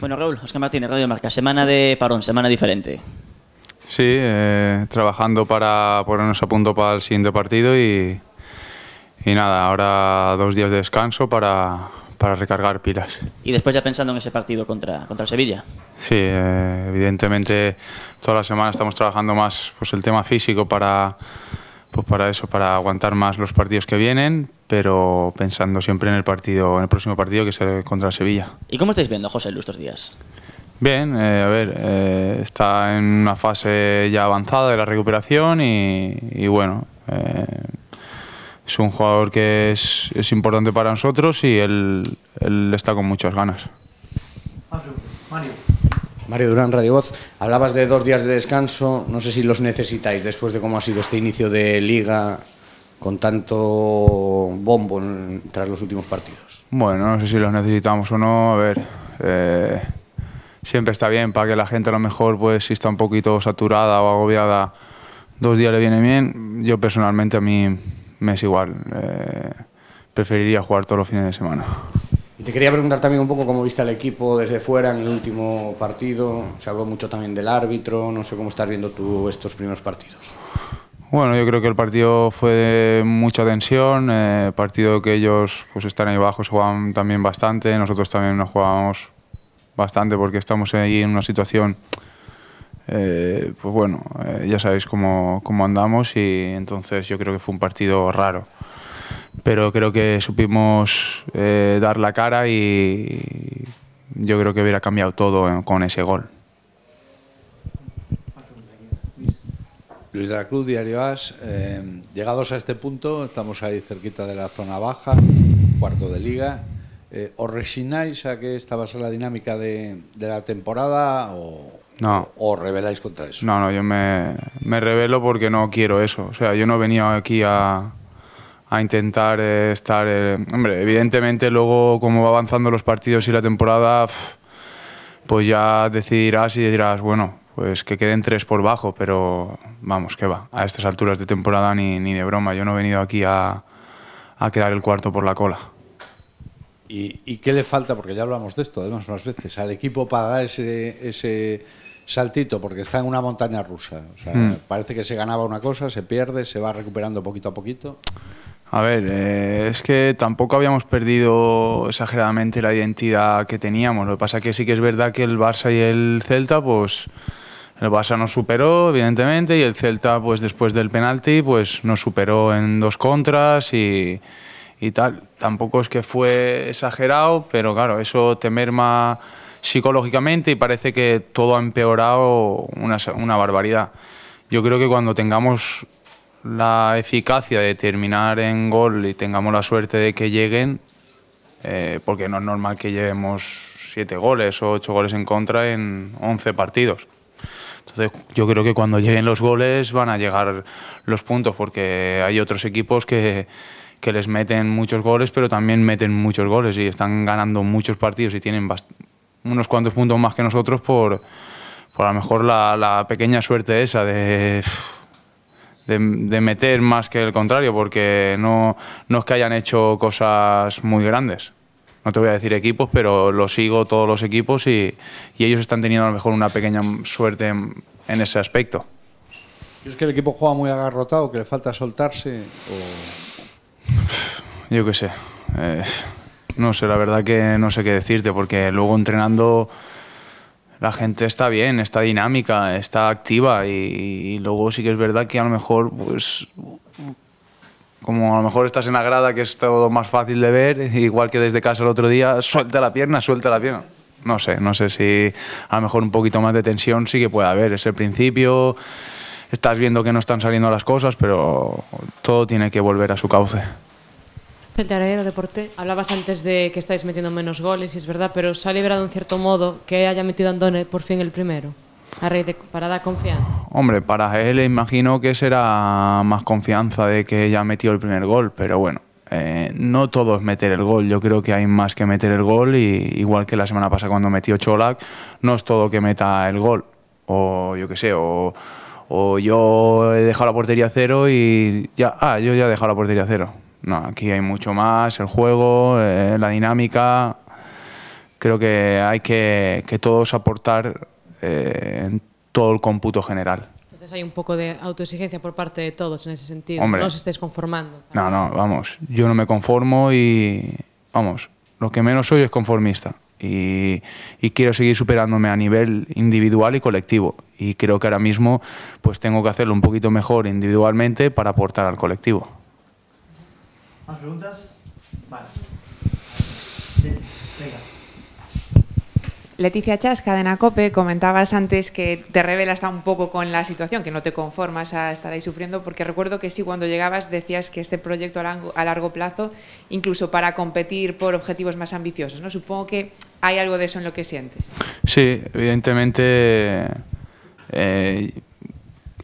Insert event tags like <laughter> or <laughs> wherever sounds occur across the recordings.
Bueno, Raúl, Oscar Martínez, Radio Marca. Semana de parón, semana diferente. Sí, eh, trabajando para ponernos a punto para el siguiente partido y, nada, ahora dos días de descanso para, para, recargar pilas. Y después ya pensando en ese partido contra, contra el Sevilla. Sí, eh, evidentemente toda la semana estamos trabajando más pues, el tema físico para pues para eso, para aguantar más los partidos que vienen, pero pensando siempre en el partido, en el próximo partido que será contra Sevilla. ¿Y cómo estáis viendo, José, estos días? Bien, eh, a ver, eh, está en una fase ya avanzada de la recuperación y, bueno, eh, es un jugador que es, importante para nosotros y él, él está con muchas ganas. Mario Durán, Radio Voz. Hablabas de dos días de descanso, no sé si los necesitáis después de cómo ha sido este inicio de liga con tanto bombo tras los últimos partidos. Bueno, no sé si los necesitamos o no, a ver, eh, siempre está bien para que la gente a lo mejor, pues si está un poquito saturada o agobiada, dos días le viene bien. Yo personalmente a mí me es igual, eh, preferiría jugar todos los fines de semana. Y te quería preguntar también un poco cómo viste al equipo desde fuera en el último partido. Se habló mucho también del árbitro. No sé cómo estás viendo tú estos primeros partidos. Bueno, yo creo que el partido fue mucha tensión, eh, partido que ellos pues están ahí abajo, se juegan también bastante, nosotros también nos jugábamos bastante porque estamos ahí en una situación, eh, pues bueno, eh, ya sabéis cómo andamos y entonces yo creo que fue un partido raro pero creo que supimos eh, dar la cara y yo creo que hubiera cambiado todo con ese gol. Luis de la Cruz, Diario As. Eh, llegados a este punto, estamos ahí cerquita de la zona baja, cuarto de liga. Eh, ¿Os resignáis a que esta va a ser la dinámica de, la temporada o, no. os rebeláis contra eso? No, no, yo me, revelo porque no quiero eso. O sea, yo no venía aquí a, a intentar eh, estar... Eh, hombre, evidentemente luego como va avanzando los partidos y la temporada, pues ya decidirás y dirás, bueno, pues que queden tres por bajo, pero vamos, que va. A estas alturas de temporada ni, ni de broma. Yo no he venido aquí a, a quedar el cuarto por la cola. ¿Y, ¿Y, qué le falta? Porque ya hablamos de esto, además, más veces, al equipo para dar ese, ese saltito, porque está en una montaña rusa. Hmm. Parece que se ganaba una cosa, se pierde, se va recuperando poquito a poquito. A ver, eh, es que tampoco habíamos perdido exageradamente la identidad que teníamos. Lo que pasa que sí que es verdad que el Barça y el Celta, pues el Barça nos superó, evidentemente, y el Celta, pues después del penalti, pues nos superó en dos contras y, tal. Tampoco es que fue exagerado, pero claro, eso te merma psicológicamente y parece que todo ha empeorado una, una barbaridad. Yo creo que cuando tengamos la eficacia de terminar en gol y tengamos la suerte de que lleguen, eh, porque no es normal que llevemos siete goles o ocho goles en contra en once partidos. Entonces yo creo que cuando lleguen los goles van a llegar los puntos, porque hay otros equipos que, que les meten muchos goles, pero también meten muchos goles y están ganando muchos partidos y tienen unos cuantos puntos más que nosotros por, por a lo mejor la pequeña suerte esa de de, meter más que el contrario, porque no, no es que hayan hecho cosas muy grandes. No te voy a decir equipos, pero lo sigo todos los equipos y, y ellos están teniendo a lo mejor una pequeña suerte en, ese aspecto. ¿Es que el equipo juega muy agarrotado, que le falta soltarse? Yo qué sé. Eh, no sé, la verdad que no sé qué decirte, porque luego entrenando la gente está bien, está dinámica, está activa y, luego sí que es verdad que a lo mejor, pues, como a lo mejor estás en la grada, que es todo más fácil de ver, igual que desde casa el otro día, suelta la pierna, suelta la pierna. No sé, no sé si a lo mejor un poquito más de tensión sí que puede haber, es el principio, estás viendo que no están saliendo las cosas, pero todo tiene que volver a su cauce. Celta Aero Deporte. Hablabas antes de que estáis metiendo menos goles, y es verdad, pero se ha liberado en cierto modo que haya metido Andone por fin el primero. A raíz de, para dar confianza. Hombre, para él imagino que será más confianza de que ya ha metido el primer gol, pero bueno, eh, no todo es meter el gol. Yo creo que hay más que meter el gol, y igual que la semana pasada cuando metió Cholak, no es todo que meta el gol. O yo qué sé, o, o yo he dejado la portería a cero y ya, ah, yo ya he dejado la portería a cero no, aquí hay mucho más, el juego, eh, la dinámica. Creo que hay que, que todos aportar eh, en todo el cómputo general. Entonces hay un poco de autoexigencia por parte de todos en ese sentido. no os estéis conformando. No, no, vamos. Yo no me conformo y, vamos, lo que menos soy es conformista. Y, y, quiero seguir superándome a nivel individual y colectivo. Y creo que ahora mismo pues tengo que hacerlo un poquito mejor individualmente para aportar al colectivo. ¿Más preguntas? Vale. Venga. Leticia Chasca de Nacope, comentabas antes que te revelas un poco con la situación, que no te conformas a estar ahí sufriendo, porque recuerdo que sí, cuando llegabas decías que este proyecto a largo plazo, incluso para competir por objetivos más ambiciosos, ¿no? Supongo que hay algo de eso en lo que sientes. Sí, evidentemente eh,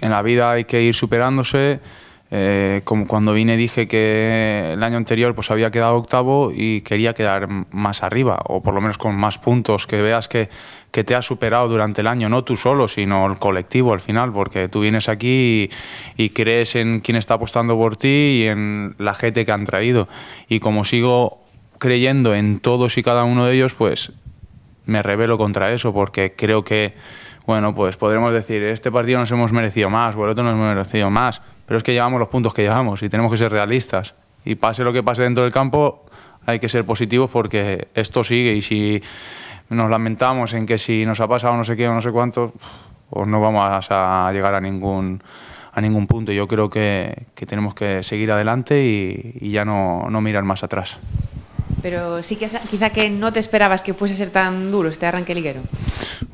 en la vida hay que ir superándose, eh, como cuando vine dije que el año anterior pues había quedado octavo y quería quedar más arriba o por lo menos con más puntos, que veas que, que te has superado durante el año, no tú solo, sino el colectivo al final, porque tú vienes aquí y, crees en quien está apostando por ti y en la gente que han traído. Y como sigo creyendo en todos y cada uno de ellos, pues me rebelo contra eso porque creo que, bueno, pues podremos decir, este partido nos hemos merecido más, o el otro nos hemos merecido más pero es que llevamos los puntos que llevamos y tenemos que ser realistas. Y pase lo que pase dentro del campo, hay que ser positivos porque esto sigue y si nos lamentamos en que si nos ha pasado no sé qué o no sé cuánto, pues no vamos a llegar a ningún, a ningún punto. Yo creo que, que tenemos que seguir adelante y, ya no, no mirar más atrás. Pero sí que quizá que no te esperabas que fuese ser tan duro este arranque liguero.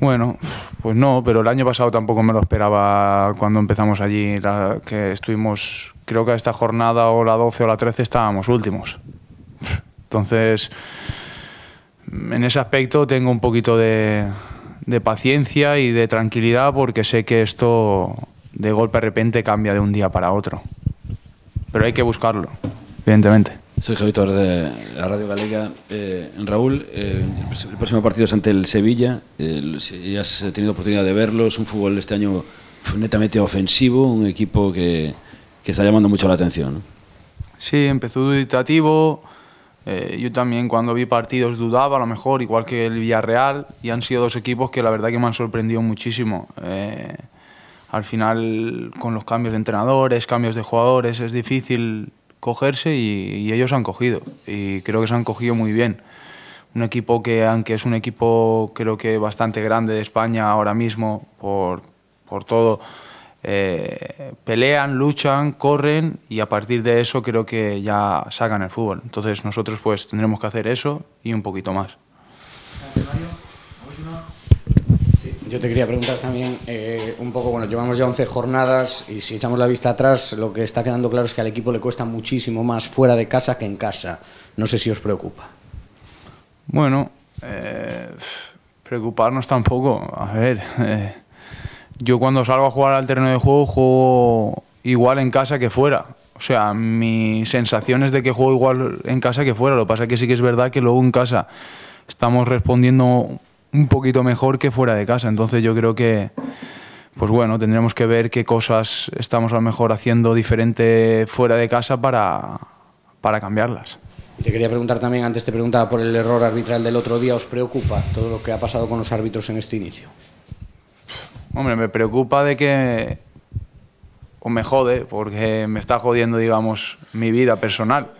Bueno, pues no, pero el año pasado tampoco me lo esperaba cuando empezamos allí, que estuvimos, creo que a esta jornada o la 12 o la 13 estábamos últimos. Entonces, en ese aspecto tengo un poquito de, de paciencia y de tranquilidad porque sé que esto de golpe de repente cambia de un día para otro. Pero hay que buscarlo, evidentemente. Soy Javier de la Radio Galega. Eh, Raúl, eh, el próximo partido es ante el Sevilla. Eh, si has tenido oportunidad de verlo. Es un fútbol este año netamente ofensivo, un equipo que, que está llamando mucho la atención. Sí, empezó duditativo. Eh, yo también cuando vi partidos dudaba, a lo mejor, igual que el Villarreal. Y han sido dos equipos que la verdad que me han sorprendido muchísimo. Eh, al final, con los cambios de entrenadores, cambios de jugadores, es difícil cogerse y, ellos han cogido. Y creo que se han cogido muy bien. Un equipo que, aunque es un equipo creo que bastante grande de España ahora mismo, por, todo, eh, pelean, luchan, corren y a partir de eso creo que ya sacan el fútbol. Entonces nosotros pues tendremos que hacer eso y un poquito más. Yo te quería preguntar también eh, un poco, bueno, llevamos ya 11 jornadas y si echamos la vista atrás, lo que está quedando claro es que al equipo le cuesta muchísimo más fuera de casa que en casa. No sé si os preocupa. Bueno, eh, preocuparnos tampoco. A ver, eh, yo cuando salgo a jugar al terreno de juego, juego igual en casa que fuera. O sea, mi sensación es de que juego igual en casa que fuera. Lo que pasa es que sí que es verdad que luego en casa estamos respondiendo un poquito mejor que fuera de casa. Entonces yo creo que, pues bueno, tendremos que ver qué cosas estamos a lo mejor haciendo diferente fuera de casa para, para cambiarlas. Te quería preguntar también, antes te preguntaba por el error arbitral del otro día, ¿os preocupa todo lo que ha pasado con los árbitros en este inicio? Hombre, me preocupa de que, o me jode, porque me está jodiendo, digamos, mi vida personal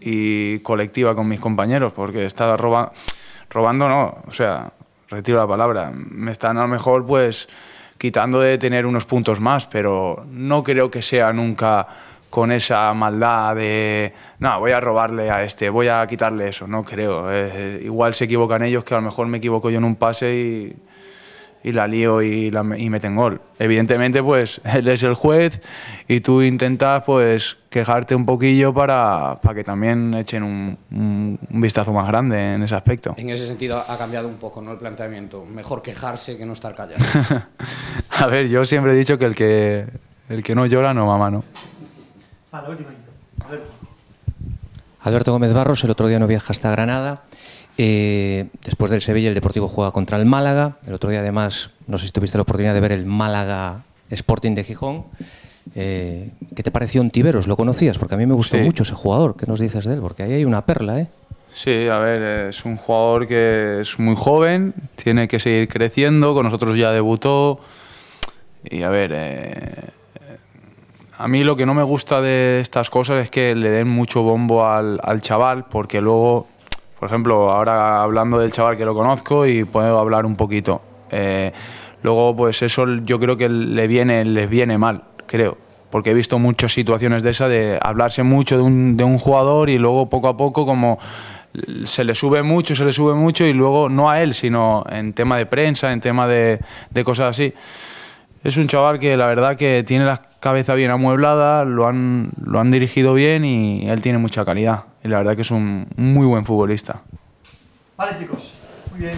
y colectiva con mis compañeros, porque está roba, robando, no, o sea, retiro la palabra. Me están a lo mejor pues quitando de tener unos puntos más, pero no creo que sea nunca con esa maldad de, no, voy a robarle a este, voy a quitarle eso, no creo. Eh, eh, igual se equivocan ellos, que a lo mejor me equivoco yo en un pase y y la lío y, meten gol. Evidentemente, pues <laughs> él es el juez y tú intentas pues quejarte un poquillo para, para que también echen un, un, vistazo más grande en ese aspecto. En ese sentido ha cambiado un poco ¿no? el planteamiento. Mejor quejarse que no estar callado. <laughs> A ver, yo siempre he dicho que el que, el que no llora no mamá, ¿no? Alberto Gómez Barros, el otro día no viaja hasta Granada. Eh, después del Sevilla, el Deportivo juega contra el Málaga. El otro día, además, no sé si tuviste la oportunidad de ver el Málaga Sporting de Gijón. Eh, ¿Qué te pareció un Tiberos? ¿Lo conocías? Porque a mí me gustó mucho ese jugador. ¿Qué nos dices de él? Porque ahí hay una perla, ¿eh? Sí, a ver, es un jugador que es muy joven, tiene que seguir creciendo. Con nosotros ya debutó. Y a ver, eh, a mí lo que no me gusta de estas cosas es que le den mucho bombo al chaval, porque luego por ejemplo, ahora hablando del chaval que lo conozco y puedo hablar un poquito. Eh, luego, pues eso yo creo que le viene, les viene mal, creo. Porque he visto muchas situaciones de esa, de hablarse mucho de un, de un jugador y luego poco a poco como se le sube mucho, se le sube mucho y luego no a él, sino en tema de prensa, en tema de, de cosas así es un chaval que la verdad que tiene la cabeza bien amueblada, lo han, lo han dirigido bien y él tiene mucha calidad. Y la verdad que es un muy buen futbolista. Vale chicos, muy bien.